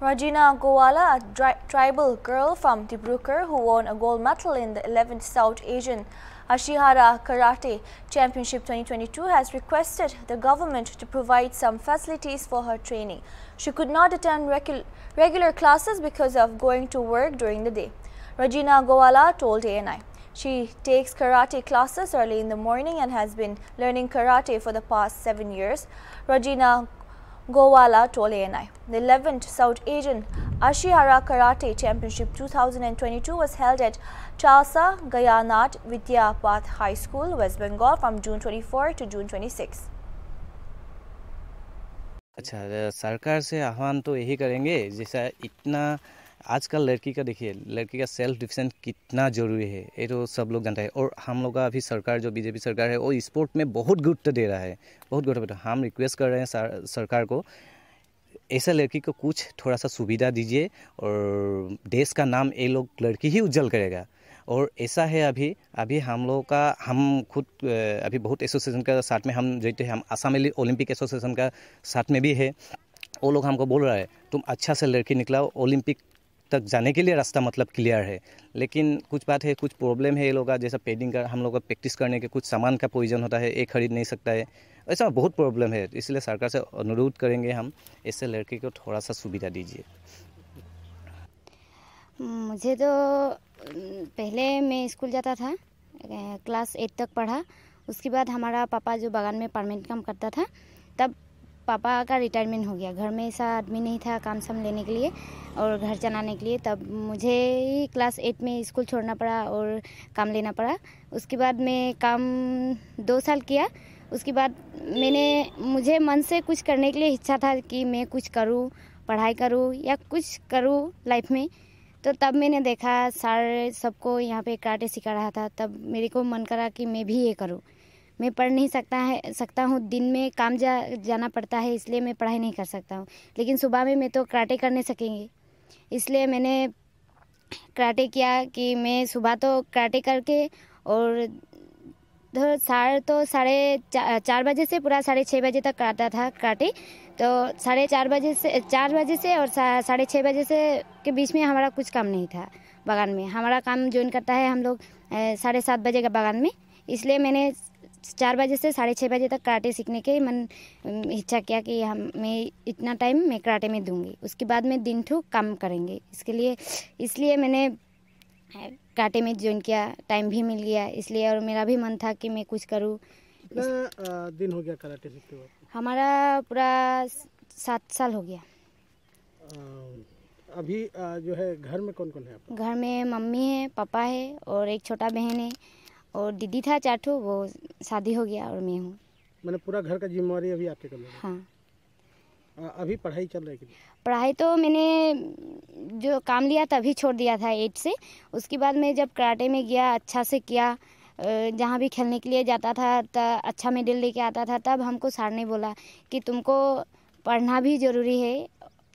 Rajina Gowala, a tri tribal girl from Dibrugarh who won a gold medal in the 11th South Asian Ashihara Karate Championship 2022 has requested the government to provide some facilities for her training. She could not attend regu regular classes because of going to work during the day. Rajina Gowala told ANI. She takes karate classes early in the morning and has been learning karate for the past seven years. Rajina. Gowala Tolyenai. The 11th South Asian Ashihara Karate Championship 2022 was held at Chalsa Gayanat Vidyapath High School, West Bengal from June 24 to June 26. अच्छा सरकार से आह्वान तो यही करेंगे जैसा इतना आजकल लड़की का देखिए लड़की का सेल्फ डिफेंस कितना ज़रूरी है ये तो सब लोग जानते हैं और हम लोग का अभी सरकार जो बीजेपी सरकार है वो स्पोर्ट में बहुत गुरुत्व दे रहा है बहुत गुरुत्व हम रिक्वेस्ट कर रहे हैं सरकार को ऐसा लड़की को कुछ थोड़ा सा सुविधा दीजिए और देश का नाम ये लोग लड़की ही उज्जवल करेगा और ऐसा है अभी अभी हम लोग का हम खुद अभी बहुत एसोसिएशन का साथ में हम जो हम आसाम ओलंपिक एसोसिएशन का साथ में भी है वो लोग हमको बोल रहा है तुम अच्छा से लड़की निकलाओ ओलंपिक तक जाने के लिए रास्ता मतलब क्लियर है लेकिन कुछ बात है कुछ प्रॉब्लम है ये लोग का जैसा पेंटिंग का हम लोग का प्रैक्टिस करने के कुछ सामान का प्रयोजन होता है एक खरीद नहीं सकता है ऐसा बहुत प्रॉब्लम है इसलिए सरकार से अनुरोध करेंगे हम इससे लड़के को थोड़ा सा सुविधा दीजिए मुझे तो पहले मैं स्कूल जाता था क्लास एट तक पढ़ा उसके बाद हमारा पापा जो बागान में परमानेंट काम करता था तब पापा का रिटायरमेंट हो गया घर में ऐसा आदमी नहीं था काम सम लेने के लिए और घर चलाने के लिए तब मुझे ही क्लास एट में स्कूल छोड़ना पड़ा और काम लेना पड़ा उसके बाद मैं काम दो साल किया उसके बाद मैंने मुझे मन से कुछ करने के लिए इच्छा था कि मैं कुछ करूँ पढ़ाई करूँ या कुछ करूँ लाइफ में तो तब मैंने देखा सर सबको यहाँ पे कराटे सिखा रहा था तब मेरे को मन करा कि मैं भी ये करूँ मैं पढ़ नहीं सकता है सकता हूँ दिन में काम जा जाना पड़ता है इसलिए मैं पढ़ाई नहीं कर सकता हूँ लेकिन सुबह में मैं तो कराटे करने सकेंगे इसलिए मैंने कराटे किया कि मैं सुबह तो कराटे करके और साढ़े तो साढ़े चा, चार बजे से पूरा साढ़े छः बजे तक कराता था कराटे तो साढ़े चार बजे से चार बजे से और साढ़े छः बजे से के बीच में हमारा कुछ काम नहीं था बागान में हमारा काम ज्वाइन करता है हम लोग साढ़े सात बजे का बागान में इसलिए मैंने चार बजे से साढ़े छः बजे तक कराटे सीखने के मन इच्छा किया कि हम मैं इतना टाइम मैं कराटे में दूंगी उसके बाद में दिन ठू काम करेंगे इसके लिए इसलिए मैंने कराटे में ज्वाइन किया टाइम भी मिल गया इसलिए और मेरा भी मन था कि मैं कुछ करूँ दिन हो गया कराटे सीखते हुए हमारा पूरा सात साल हो गया अभी जो है घर में कौन कौन है घर में मम्मी है पापा है और एक छोटा बहन है और दीदी था चाटू वो शादी हो गया और मैं हूँ मैंने पूरा घर का जिम्मेवारी अभी आपके कमरे हाँ आ, अभी पढ़ाई चल रही है पढ़ाई तो मैंने जो काम लिया तभी छोड़ दिया था एट से उसके बाद मैं जब कराटे में गया अच्छा से किया जहाँ भी खेलने के लिए जाता था तब अच्छा मेडल लेके आता था तब हमको सर ने बोला कि तुमको पढ़ना भी ज़रूरी है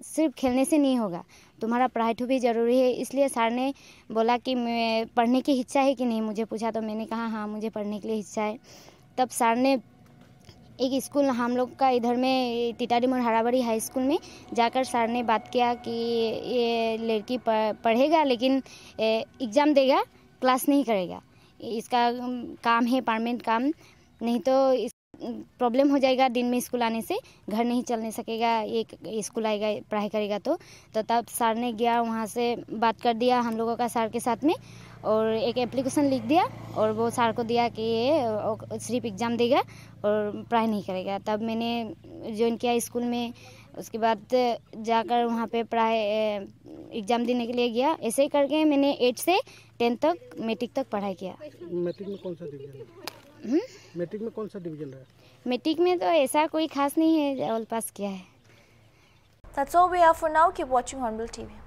सिर्फ खेलने से नहीं होगा तुम्हारा पढ़ाई तो भी ज़रूरी है इसलिए सर ने बोला कि मैं पढ़ने की इच्छा है कि नहीं मुझे पूछा तो मैंने कहा हाँ मुझे पढ़ने के लिए इच्छा है तब सर ने एक स्कूल हम लोग का इधर में टिटारी मोड़ हराबड़ी हाई स्कूल में जाकर सर ने बात किया कि ये लड़की पढ़ेगा लेकिन एग्ज़ाम देगा क्लास नहीं करेगा इसका काम है परमानेंट काम नहीं तो इस प्रॉब्लम हो जाएगा दिन में स्कूल आने से घर नहीं चलने सकेगा एक स्कूल आएगा पढ़ाई करेगा तो, तो तब सर ने गया वहाँ से बात कर दिया हम लोगों का सर के साथ में और एक एप्लीकेशन लिख दिया और वो सर को दिया कि ये सिर्फ एग्ज़ाम देगा और पढ़ाई नहीं करेगा तब मैंने ज्वाइन किया स्कूल में उसके बाद जाकर वहाँ पे पढ़ाई एग्ज़ाम देने के लिए गया ऐसे ही करके मैंने एट से टेंथ तक मैट्रिक तक पढ़ाई किया मैट्रिक में कौन सा मैट्रिक में कौन सा डिवीजन रहा मैट्रिक में तो ऐसा कोई खास नहीं है ऑल पास किया है That's all we have for now. Keep watching Hornbill TV.